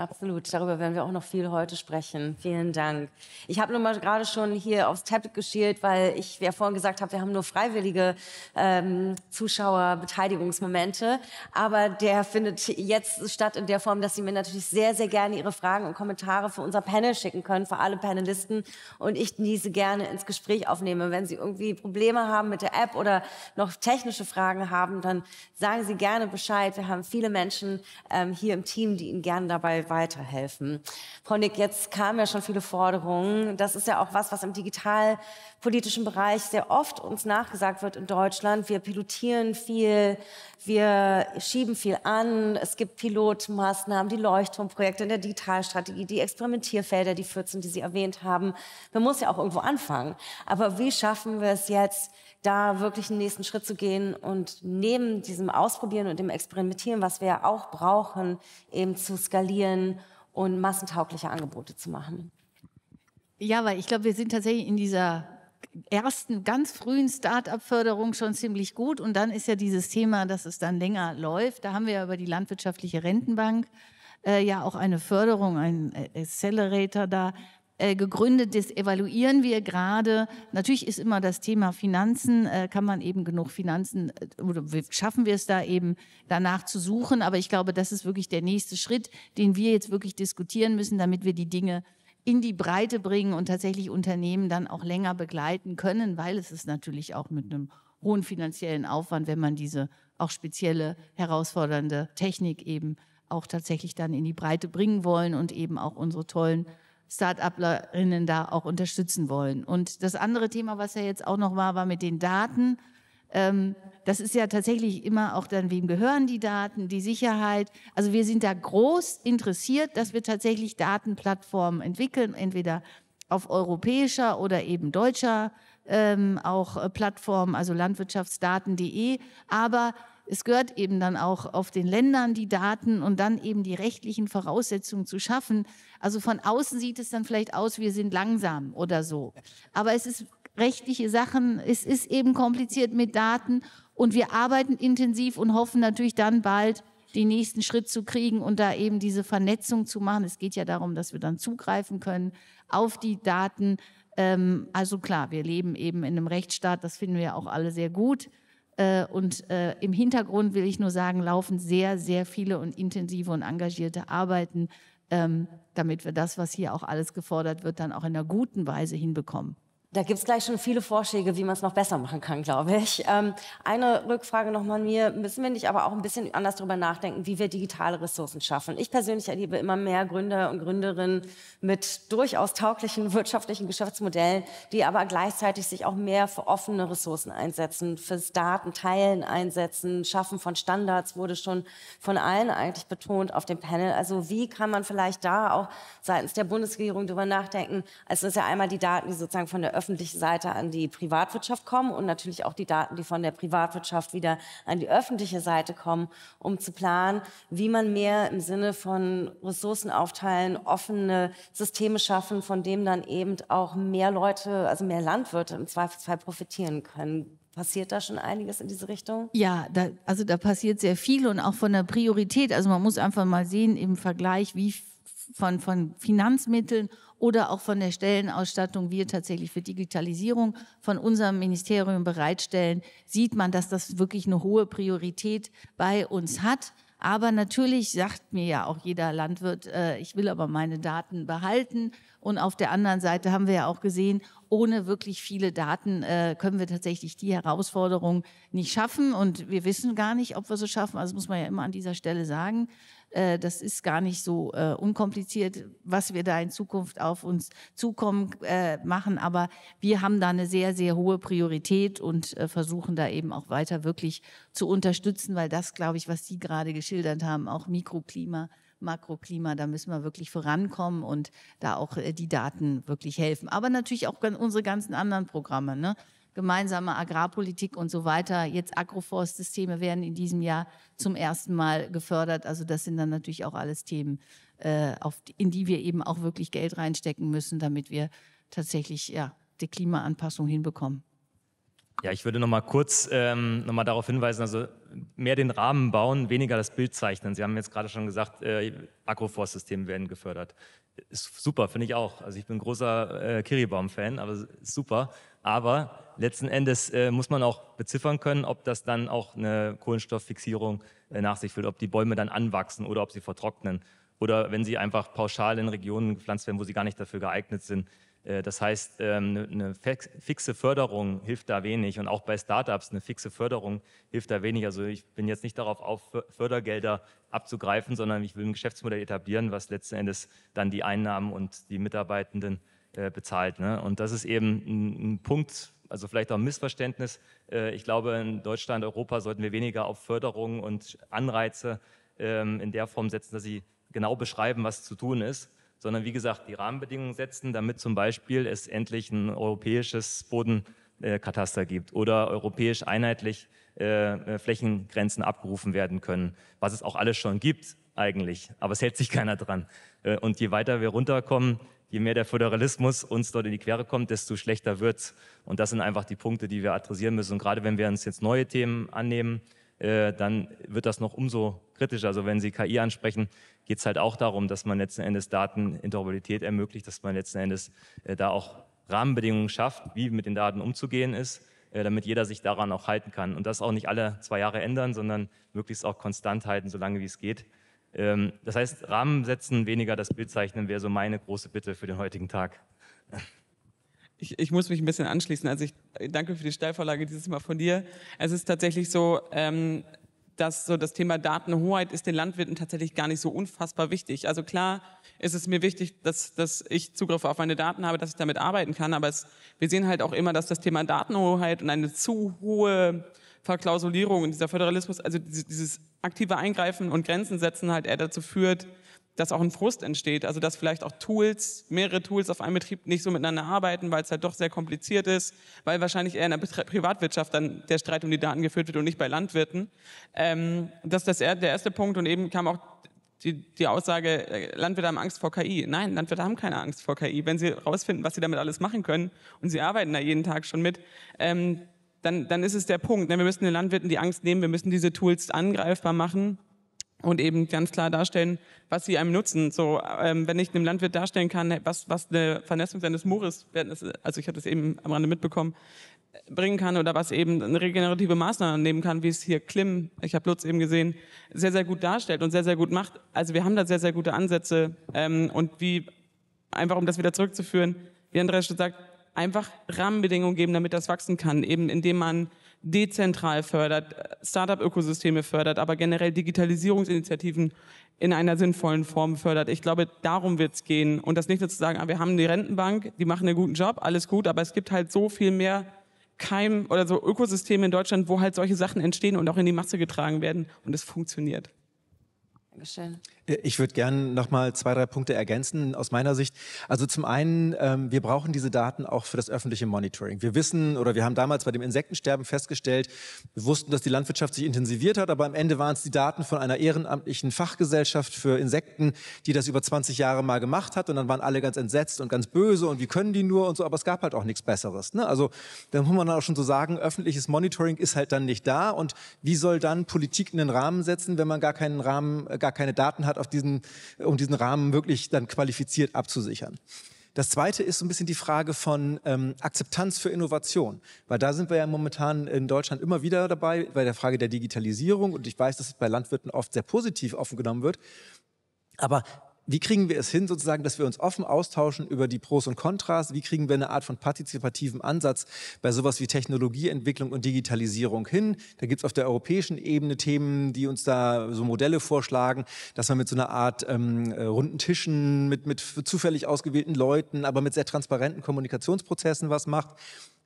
Absolut, darüber werden wir auch noch viel heute sprechen. Vielen Dank. Ich habe nur mal gerade schon hier aufs Tablet geschielt, weil ich ja vorhin gesagt habe, wir haben nur freiwillige ähm, Zuschauerbeteiligungsmomente. Aber der findet jetzt statt in der Form, dass Sie mir natürlich sehr, sehr gerne Ihre Fragen und Kommentare für unser Panel schicken können, für alle Panelisten. Und ich diese gerne ins Gespräch aufnehme. Wenn Sie irgendwie Probleme haben mit der App oder noch technische Fragen haben, dann sagen Sie gerne Bescheid. Wir haben viele Menschen ähm, hier im Team, die Ihnen gerne dabei weiterhelfen. Frau Nick, jetzt kamen ja schon viele Forderungen. Das ist ja auch was, was im digitalpolitischen Bereich sehr oft uns nachgesagt wird in Deutschland. Wir pilotieren viel, wir schieben viel an. Es gibt Pilotmaßnahmen, die Leuchtturmprojekte in der Digitalstrategie, die Experimentierfelder, die 14, die Sie erwähnt haben. Man muss ja auch irgendwo anfangen. Aber wie schaffen wir es jetzt, da wirklich einen nächsten Schritt zu gehen und neben diesem Ausprobieren und dem Experimentieren, was wir ja auch brauchen, eben zu skalieren, informieren und massentaugliche Angebote zu machen. Ja, weil ich glaube, wir sind tatsächlich in dieser ersten ganz frühen Start-up-Förderung schon ziemlich gut. Und dann ist ja dieses Thema, dass es dann länger läuft. Da haben wir ja über die landwirtschaftliche Rentenbank äh, ja auch eine Förderung, einen äh, Accelerator da, äh, gegründet Das evaluieren wir gerade. Natürlich ist immer das Thema Finanzen, äh, kann man eben genug Finanzen äh, oder schaffen wir es da eben danach zu suchen. Aber ich glaube, das ist wirklich der nächste Schritt, den wir jetzt wirklich diskutieren müssen, damit wir die Dinge in die Breite bringen und tatsächlich Unternehmen dann auch länger begleiten können, weil es ist natürlich auch mit einem hohen finanziellen Aufwand, wenn man diese auch spezielle, herausfordernde Technik eben auch tatsächlich dann in die Breite bringen wollen und eben auch unsere tollen Start-uplerinnen da auch unterstützen wollen. Und das andere Thema, was ja jetzt auch noch war, war mit den Daten. Ähm, das ist ja tatsächlich immer auch dann, wem gehören die Daten, die Sicherheit. Also wir sind da groß interessiert, dass wir tatsächlich Datenplattformen entwickeln, entweder auf europäischer oder eben deutscher ähm, auch äh, Plattformen, also landwirtschaftsdaten.de. Aber es gehört eben dann auch auf den Ländern die Daten und dann eben die rechtlichen Voraussetzungen zu schaffen. Also von außen sieht es dann vielleicht aus, wir sind langsam oder so. Aber es ist rechtliche Sachen, es ist eben kompliziert mit Daten und wir arbeiten intensiv und hoffen natürlich dann bald, den nächsten Schritt zu kriegen und da eben diese Vernetzung zu machen. Es geht ja darum, dass wir dann zugreifen können auf die Daten. Ähm, also klar, wir leben eben in einem Rechtsstaat, das finden wir auch alle sehr gut. Äh, und äh, im Hintergrund will ich nur sagen, laufen sehr, sehr viele und intensive und engagierte Arbeiten, ähm, damit wir das, was hier auch alles gefordert wird, dann auch in einer guten Weise hinbekommen. Da gibt's gleich schon viele Vorschläge, wie man es noch besser machen kann, glaube ich. Ähm, eine Rückfrage nochmal an mir. Müssen wir nicht aber auch ein bisschen anders darüber nachdenken, wie wir digitale Ressourcen schaffen? Ich persönlich erlebe immer mehr Gründer und Gründerinnen mit durchaus tauglichen wirtschaftlichen Geschäftsmodellen, die aber gleichzeitig sich auch mehr für offene Ressourcen einsetzen, fürs Datenteilen einsetzen, Schaffen von Standards wurde schon von allen eigentlich betont auf dem Panel. Also wie kann man vielleicht da auch seitens der Bundesregierung darüber nachdenken? Also es ist ja einmal die Daten, die sozusagen von der öffentlichen Seite an die Privatwirtschaft kommen und natürlich auch die Daten, die von der Privatwirtschaft wieder an die öffentliche Seite kommen, um zu planen, wie man mehr im Sinne von Ressourcen aufteilen, offene Systeme schaffen, von dem dann eben auch mehr Leute, also mehr Landwirte im Zweifelsfall profitieren können. Passiert da schon einiges in diese Richtung? Ja, da, also da passiert sehr viel und auch von der Priorität. Also man muss einfach mal sehen im Vergleich, wie von, von Finanzmitteln oder auch von der Stellenausstattung wir tatsächlich für Digitalisierung von unserem Ministerium bereitstellen, sieht man, dass das wirklich eine hohe Priorität bei uns hat. Aber natürlich sagt mir ja auch jeder Landwirt, äh, ich will aber meine Daten behalten. Und auf der anderen Seite haben wir ja auch gesehen, ohne wirklich viele Daten äh, können wir tatsächlich die Herausforderung nicht schaffen. Und wir wissen gar nicht, ob wir so schaffen. Also muss man ja immer an dieser Stelle sagen. Äh, das ist gar nicht so äh, unkompliziert, was wir da in Zukunft auf uns zukommen äh, machen. Aber wir haben da eine sehr, sehr hohe Priorität und versuchen da eben auch weiter wirklich zu unterstützen, weil das, glaube ich, was Sie gerade geschildert haben, auch Mikroklima, Makroklima, da müssen wir wirklich vorankommen und da auch die Daten wirklich helfen. Aber natürlich auch unsere ganzen anderen Programme. Ne? gemeinsame Agrarpolitik und so weiter. Jetzt Agroforstsysteme werden in diesem Jahr zum ersten Mal gefördert. Also das sind dann natürlich auch alles Themen, äh, auf, in die wir eben auch wirklich Geld reinstecken müssen, damit wir tatsächlich ja, die Klimaanpassung hinbekommen. Ja, ich würde noch mal kurz ähm, noch mal darauf hinweisen, also mehr den Rahmen bauen, weniger das Bild zeichnen. Sie haben jetzt gerade schon gesagt, äh, Agroforstsysteme werden gefördert. Ist super, finde ich auch. Also ich bin großer äh, Kiribaum-Fan, aber ist super. Aber letzten Endes äh, muss man auch beziffern können, ob das dann auch eine Kohlenstofffixierung äh, nach sich führt, ob die Bäume dann anwachsen oder ob sie vertrocknen oder wenn sie einfach pauschal in Regionen gepflanzt werden, wo sie gar nicht dafür geeignet sind. Äh, das heißt, eine ähm, ne fixe Förderung hilft da wenig und auch bei Startups eine fixe Förderung hilft da wenig. Also ich bin jetzt nicht darauf auf, Fördergelder abzugreifen, sondern ich will ein Geschäftsmodell etablieren, was letzten Endes dann die Einnahmen und die Mitarbeitenden äh, bezahlt. Ne? Und das ist eben ein Punkt, also vielleicht auch ein Missverständnis. Äh, ich glaube, in Deutschland, Europa sollten wir weniger auf Förderung und Anreize ähm, in der Form setzen, dass sie genau beschreiben, was zu tun ist, sondern wie gesagt die Rahmenbedingungen setzen, damit zum Beispiel es endlich ein europäisches Bodenkataster gibt oder europäisch einheitlich äh, äh, Flächengrenzen abgerufen werden können, was es auch alles schon gibt eigentlich, aber es hält sich keiner dran. Äh, und je weiter wir runterkommen, je mehr der Föderalismus uns dort in die Quere kommt, desto schlechter wird's. Und das sind einfach die Punkte, die wir adressieren müssen. Und gerade wenn wir uns jetzt neue Themen annehmen, äh, dann wird das noch umso kritischer. Also wenn Sie KI ansprechen, geht es halt auch darum, dass man letzten Endes Dateninteroperabilität ermöglicht, dass man letzten Endes äh, da auch Rahmenbedingungen schafft, wie mit den Daten umzugehen ist, äh, damit jeder sich daran auch halten kann. Und das auch nicht alle zwei Jahre ändern, sondern möglichst auch konstant halten, solange wie es geht. Ähm, das heißt, Rahmen setzen, weniger das Bild zeichnen, wäre so meine große Bitte für den heutigen Tag. ich, ich muss mich ein bisschen anschließen. Also ich danke für die Steilvorlage dieses Mal von dir. Es ist tatsächlich so, ähm, dass so das Thema Datenhoheit ist den Landwirten tatsächlich gar nicht so unfassbar wichtig. Also klar ist es mir wichtig, dass, dass ich Zugriff auf meine Daten habe, dass ich damit arbeiten kann, aber es, wir sehen halt auch immer, dass das Thema Datenhoheit und eine zu hohe Verklausulierung und dieser Föderalismus, also dieses aktive Eingreifen und Grenzen setzen halt eher dazu führt, dass auch ein Frust entsteht. Also dass vielleicht auch Tools, mehrere Tools auf einem Betrieb nicht so miteinander arbeiten, weil es halt doch sehr kompliziert ist, weil wahrscheinlich eher in der Privatwirtschaft dann der Streit um die Daten geführt wird und nicht bei Landwirten. Ähm, das ist der erste Punkt und eben kam auch die, die Aussage, äh, Landwirte haben Angst vor KI. Nein, Landwirte haben keine Angst vor KI. Wenn sie herausfinden, was sie damit alles machen können und sie arbeiten da jeden Tag schon mit, ähm, dann, dann ist es der Punkt. Ne, wir müssen den Landwirten die Angst nehmen, wir müssen diese Tools angreifbar machen und eben ganz klar darstellen, was sie einem nutzen. So, ähm, wenn ich einem Landwirt darstellen kann, was, was eine Vernässung seines Moores, also ich hatte es eben am Rande mitbekommen, bringen kann oder was eben eine regenerative Maßnahme nehmen kann, wie es hier Klim, ich habe Lutz eben gesehen, sehr, sehr gut darstellt und sehr, sehr gut macht. Also wir haben da sehr, sehr gute Ansätze ähm, und wie, einfach um das wieder zurückzuführen, wie Andreas schon sagt, einfach Rahmenbedingungen geben, damit das wachsen kann, eben indem man dezentral fördert, Startup-Ökosysteme fördert, aber generell Digitalisierungsinitiativen in einer sinnvollen Form fördert. Ich glaube, darum wird es gehen. Und das nicht nur zu sagen, ah, wir haben die Rentenbank, die machen einen guten Job, alles gut, aber es gibt halt so viel mehr Keim oder so Ökosysteme in Deutschland, wo halt solche Sachen entstehen und auch in die Masse getragen werden und es funktioniert. Dankeschön. Ich würde gerne nochmal zwei, drei Punkte ergänzen aus meiner Sicht. Also zum einen, ähm, wir brauchen diese Daten auch für das öffentliche Monitoring. Wir wissen oder wir haben damals bei dem Insektensterben festgestellt, wir wussten, dass die Landwirtschaft sich intensiviert hat, aber am Ende waren es die Daten von einer ehrenamtlichen Fachgesellschaft für Insekten, die das über 20 Jahre mal gemacht hat und dann waren alle ganz entsetzt und ganz böse und wie können die nur und so, aber es gab halt auch nichts Besseres. Ne? Also da muss man auch schon so sagen, öffentliches Monitoring ist halt dann nicht da und wie soll dann Politik einen Rahmen setzen, wenn man gar keinen Rahmen, äh, gar keine Daten hat, auf diesen, um diesen Rahmen wirklich dann qualifiziert abzusichern. Das zweite ist so ein bisschen die Frage von ähm, Akzeptanz für Innovation, weil da sind wir ja momentan in Deutschland immer wieder dabei bei der Frage der Digitalisierung und ich weiß, dass es bei Landwirten oft sehr positiv offen genommen wird. Aber wie kriegen wir es hin, sozusagen, dass wir uns offen austauschen über die Pros und Kontras? Wie kriegen wir eine Art von partizipativen Ansatz bei sowas wie Technologieentwicklung und Digitalisierung hin? Da gibt es auf der europäischen Ebene Themen, die uns da so Modelle vorschlagen, dass man mit so einer Art ähm, äh, runden Tischen, mit, mit zufällig ausgewählten Leuten, aber mit sehr transparenten Kommunikationsprozessen was macht.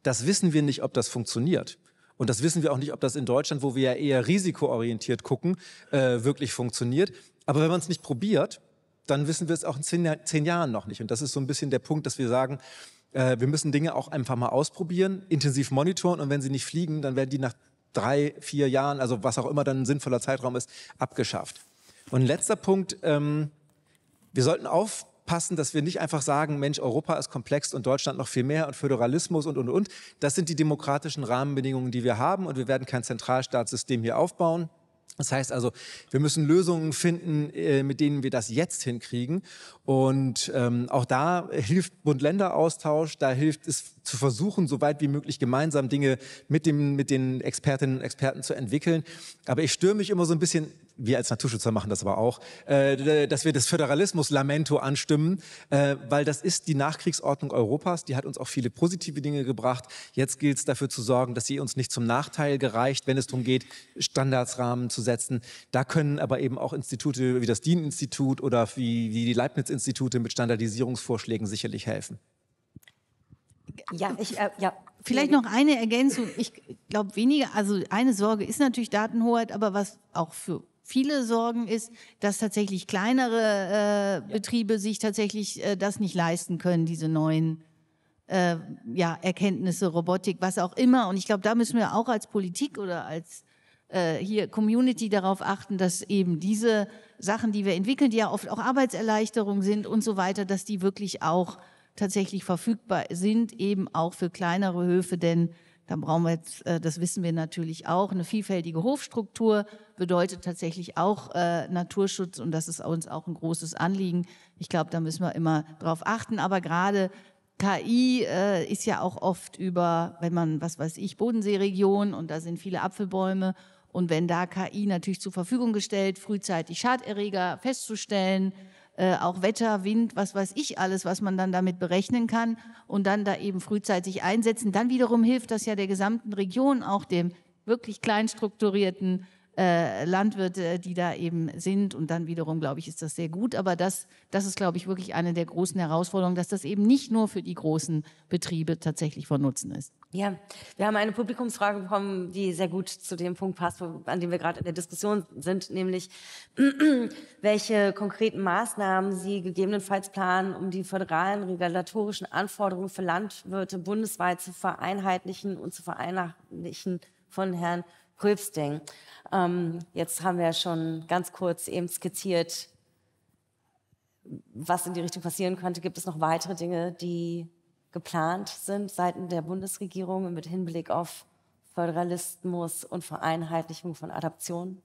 Das wissen wir nicht, ob das funktioniert. Und das wissen wir auch nicht, ob das in Deutschland, wo wir ja eher risikoorientiert gucken, äh, wirklich funktioniert. Aber wenn man es nicht probiert, dann wissen wir es auch in zehn, zehn Jahren noch nicht. Und das ist so ein bisschen der Punkt, dass wir sagen, äh, wir müssen Dinge auch einfach mal ausprobieren, intensiv monitoren und wenn sie nicht fliegen, dann werden die nach drei, vier Jahren, also was auch immer dann ein sinnvoller Zeitraum ist, abgeschafft. Und letzter Punkt, ähm, wir sollten aufpassen, dass wir nicht einfach sagen, Mensch, Europa ist komplex und Deutschland noch viel mehr und Föderalismus und, und, und. Das sind die demokratischen Rahmenbedingungen, die wir haben und wir werden kein Zentralstaatssystem hier aufbauen. Das heißt also, wir müssen Lösungen finden, äh, mit denen wir das jetzt hinkriegen. Und ähm, auch da hilft Bund-Länder-Austausch, da hilft es zu versuchen, so weit wie möglich gemeinsam Dinge mit, dem, mit den Expertinnen und Experten zu entwickeln. Aber ich störe mich immer so ein bisschen wir als Naturschützer machen das aber auch, äh, dass wir das Föderalismus-Lamento anstimmen, äh, weil das ist die Nachkriegsordnung Europas, die hat uns auch viele positive Dinge gebracht. Jetzt gilt es dafür zu sorgen, dass sie uns nicht zum Nachteil gereicht, wenn es darum geht, Standardsrahmen zu setzen. Da können aber eben auch Institute wie das DIN-Institut oder wie, wie die Leibniz-Institute mit Standardisierungsvorschlägen sicherlich helfen. Ja, ich, äh, ja. Vielleicht noch eine Ergänzung. Ich glaube weniger, also eine Sorge ist natürlich Datenhoheit, aber was auch für viele Sorgen ist, dass tatsächlich kleinere äh, Betriebe sich tatsächlich äh, das nicht leisten können, diese neuen äh, ja, Erkenntnisse, Robotik, was auch immer. Und ich glaube, da müssen wir auch als Politik oder als äh, hier Community darauf achten, dass eben diese Sachen, die wir entwickeln, die ja oft auch Arbeitserleichterung sind und so weiter, dass die wirklich auch tatsächlich verfügbar sind, eben auch für kleinere Höfe, denn dann brauchen wir jetzt, äh, das wissen wir natürlich auch, eine vielfältige Hofstruktur bedeutet tatsächlich auch äh, Naturschutz und das ist uns auch ein großes Anliegen. Ich glaube, da müssen wir immer drauf achten. Aber gerade KI äh, ist ja auch oft über, wenn man, was weiß ich, Bodenseeregion und da sind viele Apfelbäume und wenn da KI natürlich zur Verfügung gestellt, frühzeitig Schaderreger festzustellen, äh, auch Wetter, Wind, was weiß ich alles, was man dann damit berechnen kann und dann da eben frühzeitig einsetzen. Dann wiederum hilft das ja der gesamten Region, auch dem wirklich kleinstrukturierten äh, Landwirte, äh, die da eben sind. Und dann wiederum, glaube ich, ist das sehr gut. Aber das, das ist, glaube ich, wirklich eine der großen Herausforderungen, dass das eben nicht nur für die großen Betriebe tatsächlich von Nutzen ist. Ja, wir haben eine Publikumsfrage bekommen, die sehr gut zu dem Punkt passt, an dem wir gerade in der Diskussion sind, nämlich welche konkreten Maßnahmen Sie gegebenenfalls planen, um die föderalen regulatorischen Anforderungen für Landwirte bundesweit zu vereinheitlichen und zu vereinheitlichen von Herrn Pröbsting. Ähm, jetzt haben wir schon ganz kurz eben skizziert, was in die Richtung passieren könnte. Gibt es noch weitere Dinge, die geplant sind seitens der Bundesregierung mit Hinblick auf Föderalismus und Vereinheitlichung von Adaptionen?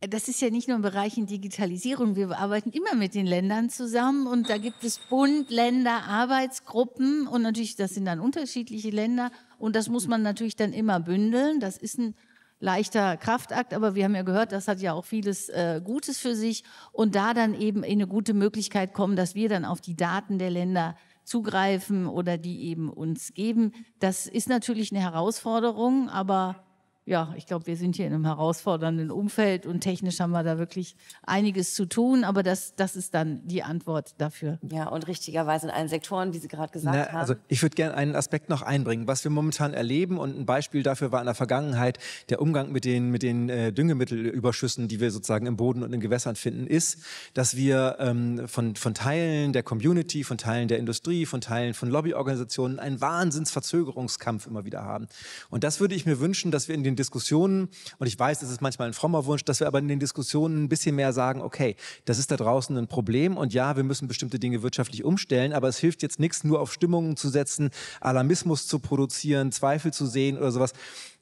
Das ist ja nicht nur im Bereich in Digitalisierung. Wir arbeiten immer mit den Ländern zusammen und da gibt es Bund, Länder, Arbeitsgruppen und natürlich, das sind dann unterschiedliche Länder und das muss man natürlich dann immer bündeln. Das ist ein leichter Kraftakt, aber wir haben ja gehört, das hat ja auch vieles äh, Gutes für sich und da dann eben in eine gute Möglichkeit kommen, dass wir dann auf die Daten der Länder zugreifen oder die eben uns geben. Das ist natürlich eine Herausforderung, aber ja, ich glaube, wir sind hier in einem herausfordernden Umfeld und technisch haben wir da wirklich einiges zu tun, aber das, das ist dann die Antwort dafür. Ja, und richtigerweise in allen Sektoren, die Sie gerade gesagt Na, haben. Also ich würde gerne einen Aspekt noch einbringen, was wir momentan erleben und ein Beispiel dafür war in der Vergangenheit der Umgang mit den, mit den äh, Düngemittelüberschüssen, die wir sozusagen im Boden und in Gewässern finden, ist, dass wir ähm, von, von Teilen der Community, von Teilen der Industrie, von Teilen von Lobbyorganisationen einen Wahnsinnsverzögerungskampf immer wieder haben. Und das würde ich mir wünschen, dass wir in den den Diskussionen, und ich weiß, es ist manchmal ein frommer Wunsch, dass wir aber in den Diskussionen ein bisschen mehr sagen, okay, das ist da draußen ein Problem und ja, wir müssen bestimmte Dinge wirtschaftlich umstellen, aber es hilft jetzt nichts, nur auf Stimmungen zu setzen, Alarmismus zu produzieren, Zweifel zu sehen oder sowas.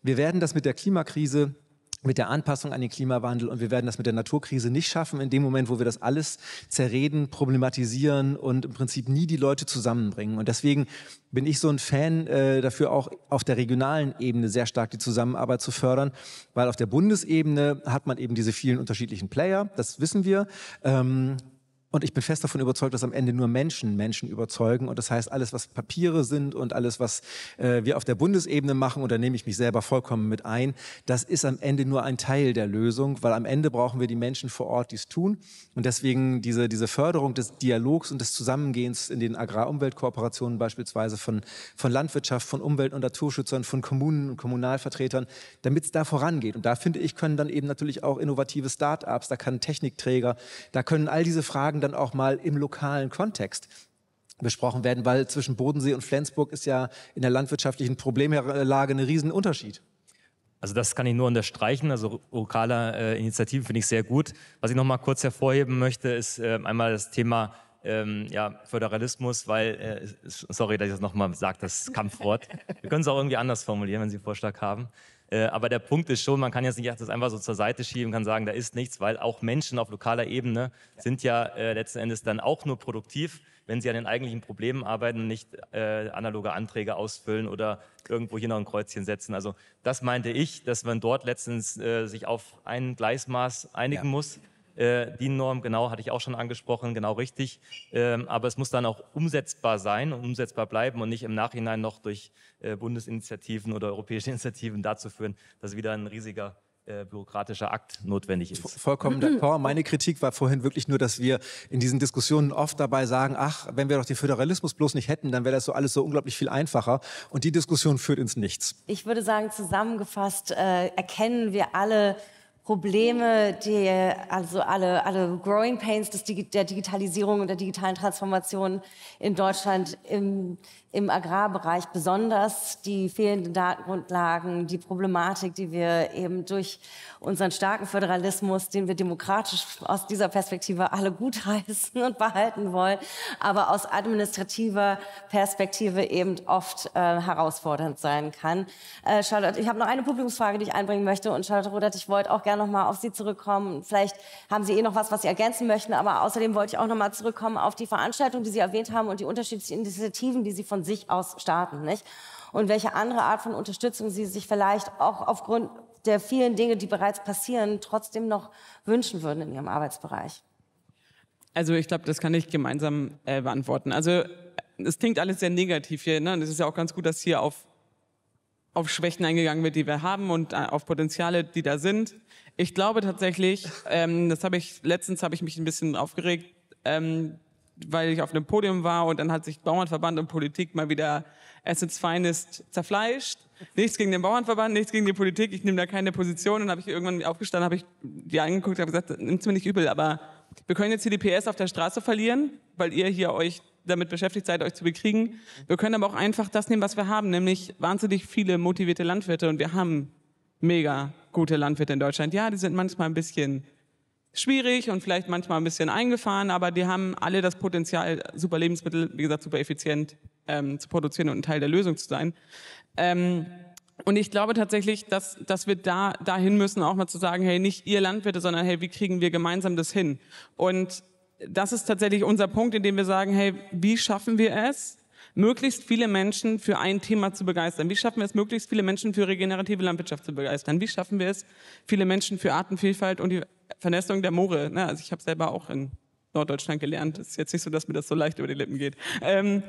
Wir werden das mit der Klimakrise mit der Anpassung an den Klimawandel und wir werden das mit der Naturkrise nicht schaffen, in dem Moment, wo wir das alles zerreden, problematisieren und im Prinzip nie die Leute zusammenbringen. Und deswegen bin ich so ein Fan äh, dafür, auch auf der regionalen Ebene sehr stark die Zusammenarbeit zu fördern, weil auf der Bundesebene hat man eben diese vielen unterschiedlichen Player, das wissen wir. Ähm, und ich bin fest davon überzeugt, dass am Ende nur Menschen Menschen überzeugen. Und das heißt, alles, was Papiere sind und alles, was äh, wir auf der Bundesebene machen, und da nehme ich mich selber vollkommen mit ein, das ist am Ende nur ein Teil der Lösung, weil am Ende brauchen wir die Menschen vor Ort, die es tun. Und deswegen diese, diese Förderung des Dialogs und des Zusammengehens in den Agrarumweltkooperationen beispielsweise von, von Landwirtschaft, von Umwelt- und Naturschützern, von Kommunen und Kommunalvertretern, damit es da vorangeht. Und da finde ich, können dann eben natürlich auch innovative Start-ups, da kann Technikträger, da können all diese Fragen, Fragen dann auch mal im lokalen Kontext besprochen werden, weil zwischen Bodensee und Flensburg ist ja in der landwirtschaftlichen Problemlage ein Riesenunterschied. Also das kann ich nur unterstreichen. Also lokale äh, Initiativen finde ich sehr gut. Was ich noch mal kurz hervorheben möchte, ist äh, einmal das Thema ähm, ja, Föderalismus, weil, äh, sorry, dass ich das noch mal sage, das Kampfwort. Wir können es auch irgendwie anders formulieren, wenn Sie einen Vorschlag haben. Äh, aber der Punkt ist schon, man kann jetzt nicht das einfach so zur Seite schieben, kann sagen, da ist nichts, weil auch Menschen auf lokaler Ebene sind ja äh, letzten Endes dann auch nur produktiv, wenn sie an den eigentlichen Problemen arbeiten und nicht äh, analoge Anträge ausfüllen oder irgendwo hier noch ein Kreuzchen setzen. Also das meinte ich, dass man dort letztens äh, sich auf ein Gleismaß einigen ja. muss äh, DIN-Norm, genau, hatte ich auch schon angesprochen, genau richtig. Ähm, aber es muss dann auch umsetzbar sein und umsetzbar bleiben und nicht im Nachhinein noch durch äh, Bundesinitiativen oder europäische Initiativen dazu führen, dass wieder ein riesiger äh, bürokratischer Akt notwendig ist. Vollkommen d'accord. Meine Kritik war vorhin wirklich nur, dass wir in diesen Diskussionen oft dabei sagen, ach, wenn wir doch den Föderalismus bloß nicht hätten, dann wäre das so alles so unglaublich viel einfacher. Und die Diskussion führt ins Nichts. Ich würde sagen, zusammengefasst äh, erkennen wir alle, Probleme, die, also alle, alle Growing Pains des, der Digitalisierung und der digitalen Transformation in Deutschland im im Agrarbereich besonders die fehlenden Datengrundlagen, die Problematik, die wir eben durch unseren starken Föderalismus, den wir demokratisch aus dieser Perspektive alle gutheißen und behalten wollen, aber aus administrativer Perspektive eben oft äh, herausfordernd sein kann. Äh, Charlotte, ich habe noch eine Publikumsfrage, die ich einbringen möchte und Charlotte Rudert, ich wollte auch gerne noch mal auf Sie zurückkommen. Vielleicht haben Sie eh noch was, was Sie ergänzen möchten, aber außerdem wollte ich auch noch mal zurückkommen auf die Veranstaltung, die Sie erwähnt haben und die unterschiedlichen Initiativen, die Sie von von sich aus starten, nicht? Und welche andere Art von Unterstützung sie sich vielleicht auch aufgrund der vielen Dinge, die bereits passieren, trotzdem noch wünschen würden in ihrem Arbeitsbereich? Also ich glaube, das kann ich gemeinsam äh, beantworten. Also es klingt alles sehr negativ hier. Ne? es ist ja auch ganz gut, dass hier auf, auf Schwächen eingegangen wird, die wir haben und äh, auf Potenziale, die da sind. Ich glaube tatsächlich, ähm, das habe ich letztens habe ich mich ein bisschen aufgeregt. Ähm, weil ich auf einem Podium war und dann hat sich Bauernverband und Politik mal wieder Assets Finest zerfleischt. Nichts gegen den Bauernverband, nichts gegen die Politik, ich nehme da keine Position. Und dann habe ich irgendwann aufgestanden, habe ich die angeguckt, und habe gesagt, nimmt's mir nicht übel, aber wir können jetzt hier die PS auf der Straße verlieren, weil ihr hier euch damit beschäftigt seid, euch zu bekriegen. Wir können aber auch einfach das nehmen, was wir haben, nämlich wahnsinnig viele motivierte Landwirte und wir haben mega gute Landwirte in Deutschland. Ja, die sind manchmal ein bisschen schwierig und vielleicht manchmal ein bisschen eingefahren, aber die haben alle das Potenzial, super Lebensmittel, wie gesagt, super effizient ähm, zu produzieren und ein Teil der Lösung zu sein. Ähm, und ich glaube tatsächlich, dass, dass wir da dahin müssen, auch mal zu sagen, hey, nicht ihr Landwirte, sondern hey, wie kriegen wir gemeinsam das hin? Und das ist tatsächlich unser Punkt, in dem wir sagen, hey, wie schaffen wir es, möglichst viele Menschen für ein Thema zu begeistern? Wie schaffen wir es, möglichst viele Menschen für regenerative Landwirtschaft zu begeistern? Wie schaffen wir es, viele Menschen für Artenvielfalt und die Vernestung der Moore. Ne? Also ich habe selber auch in Norddeutschland gelernt. Ist jetzt nicht so, dass mir das so leicht über die Lippen geht. Ähm,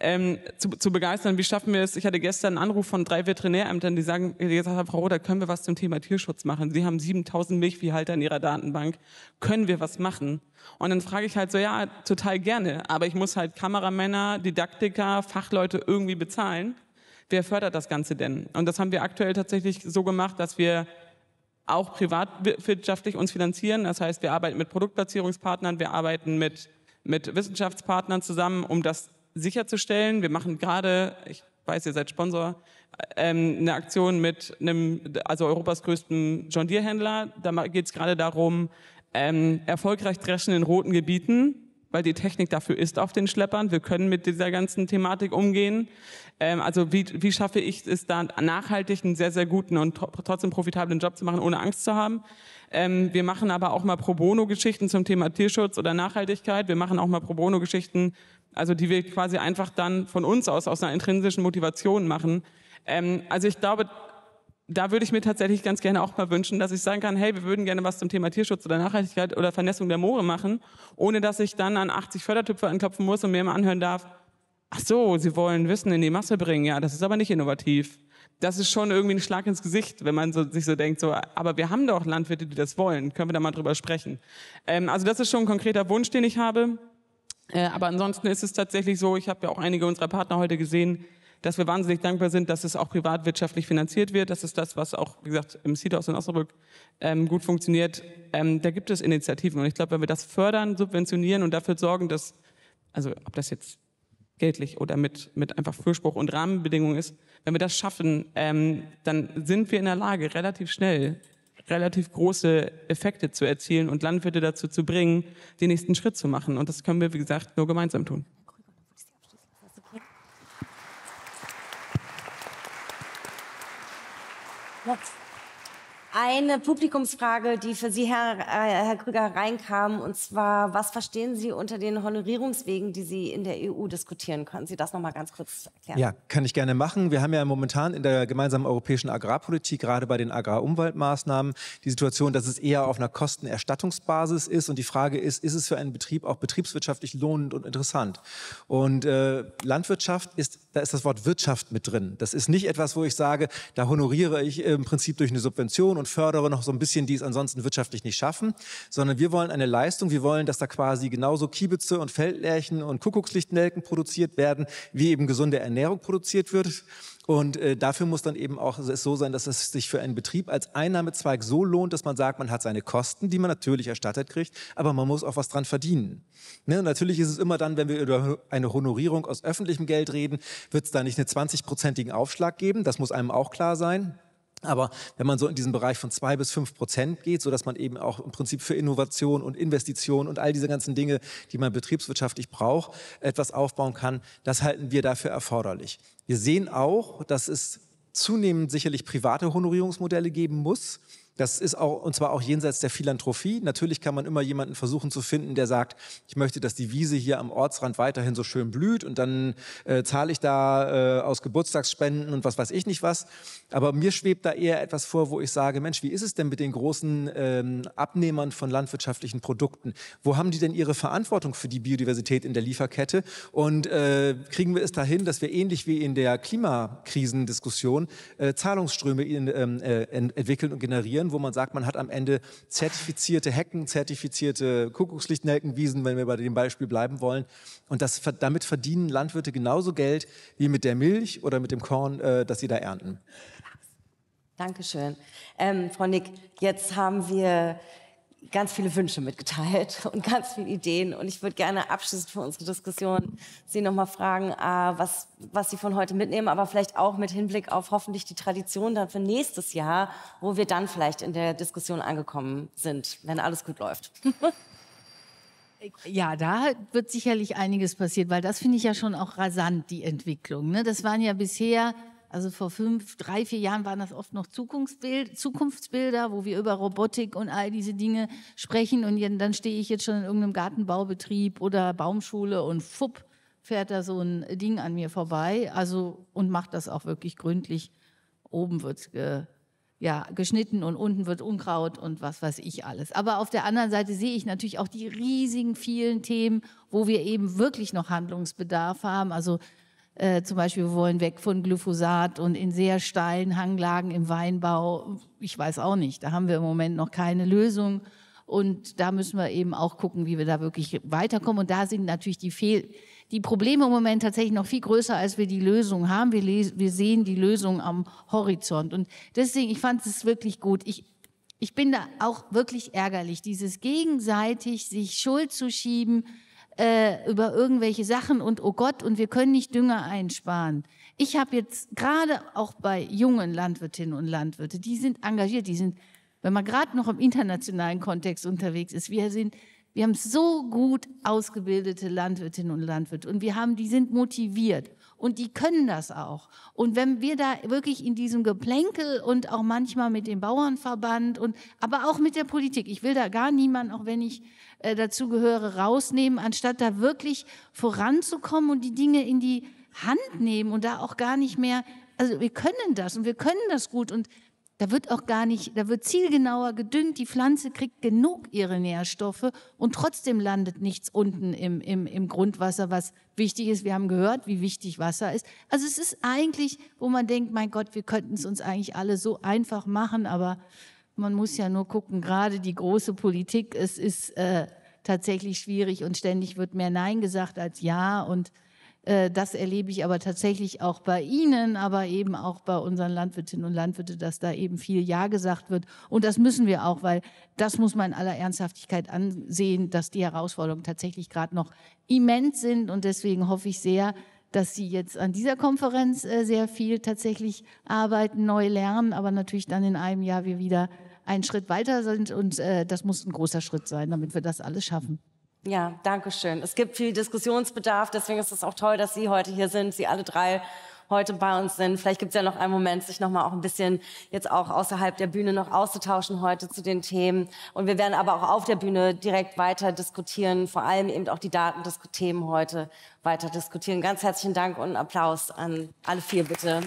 ähm, zu, zu begeistern. Wie schaffen wir es? Ich hatte gestern einen Anruf von drei Veterinärämtern, die sagen, die gesagt haben, Frau Roder, können wir was zum Thema Tierschutz machen? Sie haben 7000 Milchviehhalter in ihrer Datenbank. Können wir was machen? Und dann frage ich halt so, ja, total gerne. Aber ich muss halt Kameramänner, Didaktiker, Fachleute irgendwie bezahlen. Wer fördert das Ganze denn? Und das haben wir aktuell tatsächlich so gemacht, dass wir auch privatwirtschaftlich uns finanzieren. Das heißt, wir arbeiten mit Produktplatzierungspartnern, wir arbeiten mit, mit Wissenschaftspartnern zusammen, um das sicherzustellen. Wir machen gerade, ich weiß, ihr seid Sponsor, ähm, eine Aktion mit einem, also Europas größten John Deere Händler. Da geht es gerade darum, ähm, erfolgreich dreschen in roten Gebieten weil die Technik dafür ist auf den Schleppern. Wir können mit dieser ganzen Thematik umgehen. Ähm, also wie, wie schaffe ich es da nachhaltig einen sehr, sehr guten und trotzdem profitablen Job zu machen, ohne Angst zu haben? Ähm, wir machen aber auch mal Pro Bono-Geschichten zum Thema Tierschutz oder Nachhaltigkeit. Wir machen auch mal Pro Bono-Geschichten, also die wir quasi einfach dann von uns aus, aus einer intrinsischen Motivation machen. Ähm, also ich glaube, da würde ich mir tatsächlich ganz gerne auch mal wünschen, dass ich sagen kann, hey, wir würden gerne was zum Thema Tierschutz oder Nachhaltigkeit oder Vernässung der Moore machen, ohne dass ich dann an 80 Fördertüpfer anklopfen muss und mir immer anhören darf, ach so, Sie wollen Wissen in die Masse bringen, ja, das ist aber nicht innovativ. Das ist schon irgendwie ein Schlag ins Gesicht, wenn man so, sich so denkt, so, aber wir haben doch Landwirte, die das wollen, können wir da mal drüber sprechen. Ähm, also das ist schon ein konkreter Wunsch, den ich habe. Äh, aber ansonsten ist es tatsächlich so, ich habe ja auch einige unserer Partner heute gesehen, dass wir wahnsinnig dankbar sind, dass es auch privatwirtschaftlich finanziert wird. Das ist das, was auch, wie gesagt, im CEDAWS in Osnabrück ähm, gut funktioniert. Ähm, da gibt es Initiativen. Und ich glaube, wenn wir das fördern, subventionieren und dafür sorgen, dass, also ob das jetzt geldlich oder mit, mit einfach Fürspruch und Rahmenbedingungen ist, wenn wir das schaffen, ähm, dann sind wir in der Lage, relativ schnell relativ große Effekte zu erzielen und Landwirte dazu zu bringen, den nächsten Schritt zu machen. Und das können wir, wie gesagt, nur gemeinsam tun. Eine Publikumsfrage, die für Sie, Herr, äh, Herr Krüger, reinkam, und zwar, was verstehen Sie unter den Honorierungswegen, die Sie in der EU diskutieren? Können Sie das noch mal ganz kurz erklären? Ja, kann ich gerne machen. Wir haben ja momentan in der gemeinsamen europäischen Agrarpolitik, gerade bei den Agrarumweltmaßnahmen, die Situation, dass es eher auf einer Kostenerstattungsbasis ist. Und die Frage ist, ist es für einen Betrieb auch betriebswirtschaftlich lohnend und interessant? Und äh, Landwirtschaft ist da ist das Wort Wirtschaft mit drin. Das ist nicht etwas, wo ich sage, da honoriere ich im Prinzip durch eine Subvention und fördere noch so ein bisschen, die es ansonsten wirtschaftlich nicht schaffen, sondern wir wollen eine Leistung. Wir wollen, dass da quasi genauso Kiebitze und Feldlärchen und Kuckuckslichtnelken produziert werden, wie eben gesunde Ernährung produziert wird. Und äh, dafür muss dann eben auch es so sein, dass es sich für einen Betrieb als Einnahmezweig so lohnt, dass man sagt, man hat seine Kosten, die man natürlich erstattet kriegt, aber man muss auch was dran verdienen. Ne? Natürlich ist es immer dann, wenn wir über eine Honorierung aus öffentlichem Geld reden, wird es da nicht einen 20-prozentigen Aufschlag geben, das muss einem auch klar sein. Aber wenn man so in diesen Bereich von zwei bis fünf Prozent geht, so dass man eben auch im Prinzip für Innovation und Investition und all diese ganzen Dinge, die man betriebswirtschaftlich braucht, etwas aufbauen kann, das halten wir dafür erforderlich. Wir sehen auch, dass es zunehmend sicherlich private Honorierungsmodelle geben muss. Das ist auch, und zwar auch jenseits der Philanthropie. Natürlich kann man immer jemanden versuchen zu finden, der sagt, ich möchte, dass die Wiese hier am Ortsrand weiterhin so schön blüht und dann äh, zahle ich da äh, aus Geburtstagsspenden und was weiß ich nicht was. Aber mir schwebt da eher etwas vor, wo ich sage, Mensch, wie ist es denn mit den großen ähm, Abnehmern von landwirtschaftlichen Produkten? Wo haben die denn ihre Verantwortung für die Biodiversität in der Lieferkette? Und äh, kriegen wir es dahin, dass wir ähnlich wie in der Klimakrisendiskussion äh, Zahlungsströme in, ähm, äh, entwickeln und generieren? produzieren, wo man sagt, man hat am Ende zertifizierte Hecken, zertifizierte Kuckuckslichtnelkenwiesen, wenn wir bei dem Beispiel bleiben wollen. Und das, damit verdienen Landwirte genauso Geld wie mit der Milch oder mit dem Korn, äh, das sie da ernten. Dankeschön. Ähm, Frau Nick, jetzt haben wir ganz viele Wünsche mitgeteilt und ganz viele Ideen. Und ich würde gerne abschließend für unsere Diskussion Sie nochmal fragen, äh, was, was Sie von heute mitnehmen, aber vielleicht auch mit Hinblick auf hoffentlich die Tradition dann für nächstes Jahr, wo wir dann vielleicht in der Diskussion angekommen sind, wenn alles gut läuft. Ja, da wird sicherlich einiges passiert, weil das finde ich ja schon auch rasant, die Entwicklung. Ne? Das waren ja bisher also vor fünf, drei, vier Jahren waren das oft noch Zukunftsbild, Zukunftsbilder, wo wir über Robotik und all diese Dinge sprechen. Und dann stehe ich jetzt schon in irgendeinem Gartenbaubetrieb oder Baumschule und fupp fährt da so ein Ding an mir vorbei. Also und macht das auch wirklich gründlich. Oben wird ge, ja, geschnitten und unten wird Unkraut und was weiß ich alles. Aber auf der anderen Seite sehe ich natürlich auch die riesigen vielen Themen, wo wir eben wirklich noch Handlungsbedarf haben. Also äh, zum Beispiel, wir wollen weg von Glyphosat und in sehr steilen Hanglagen im Weinbau. Ich weiß auch nicht. Da haben wir im Moment noch keine Lösung. Und da müssen wir eben auch gucken, wie wir da wirklich weiterkommen. Und da sind natürlich die, Fehl die Probleme im Moment tatsächlich noch viel größer, als wir die Lösung haben. Wir, wir sehen die Lösung am Horizont. Und deswegen, ich fand es wirklich gut. Ich, ich bin da auch wirklich ärgerlich, dieses gegenseitig sich Schuld zu schieben, äh, über irgendwelche Sachen und oh Gott, und wir können nicht Dünger einsparen. Ich habe jetzt gerade auch bei jungen Landwirtinnen und Landwirten, die sind engagiert, die sind, wenn man gerade noch im internationalen Kontext unterwegs ist, wir sind, wir haben so gut ausgebildete Landwirtinnen und Landwirte und wir haben, die sind motiviert und die können das auch. Und wenn wir da wirklich in diesem Geplänkel und auch manchmal mit dem Bauernverband und aber auch mit der Politik, ich will da gar niemanden, auch wenn ich äh, dazugehöre, rausnehmen, anstatt da wirklich voranzukommen und die Dinge in die Hand nehmen und da auch gar nicht mehr, also wir können das und wir können das gut und da wird auch gar nicht, da wird zielgenauer gedüngt, die Pflanze kriegt genug ihre Nährstoffe und trotzdem landet nichts unten im, im, im Grundwasser, was wichtig ist. Wir haben gehört, wie wichtig Wasser ist. Also es ist eigentlich, wo man denkt, mein Gott, wir könnten es uns eigentlich alle so einfach machen, aber man muss ja nur gucken, gerade die große Politik, es ist äh, tatsächlich schwierig und ständig wird mehr Nein gesagt als Ja. Und äh, das erlebe ich aber tatsächlich auch bei Ihnen, aber eben auch bei unseren Landwirtinnen und Landwirten, dass da eben viel Ja gesagt wird. Und das müssen wir auch, weil das muss man in aller Ernsthaftigkeit ansehen, dass die Herausforderungen tatsächlich gerade noch immens sind. Und deswegen hoffe ich sehr, dass sie jetzt an dieser Konferenz äh, sehr viel tatsächlich arbeiten, neu lernen, aber natürlich dann in einem Jahr wir wieder einen Schritt weiter sind und äh, das muss ein großer Schritt sein, damit wir das alles schaffen. Ja, danke schön. Es gibt viel Diskussionsbedarf, deswegen ist es auch toll, dass Sie heute hier sind, Sie alle drei, heute bei uns sind. Vielleicht gibt es ja noch einen Moment, sich nochmal auch ein bisschen jetzt auch außerhalb der Bühne noch auszutauschen heute zu den Themen. Und wir werden aber auch auf der Bühne direkt weiter diskutieren, vor allem eben auch die Datenthemen heute weiter diskutieren. Ganz herzlichen Dank und einen Applaus an alle vier, bitte.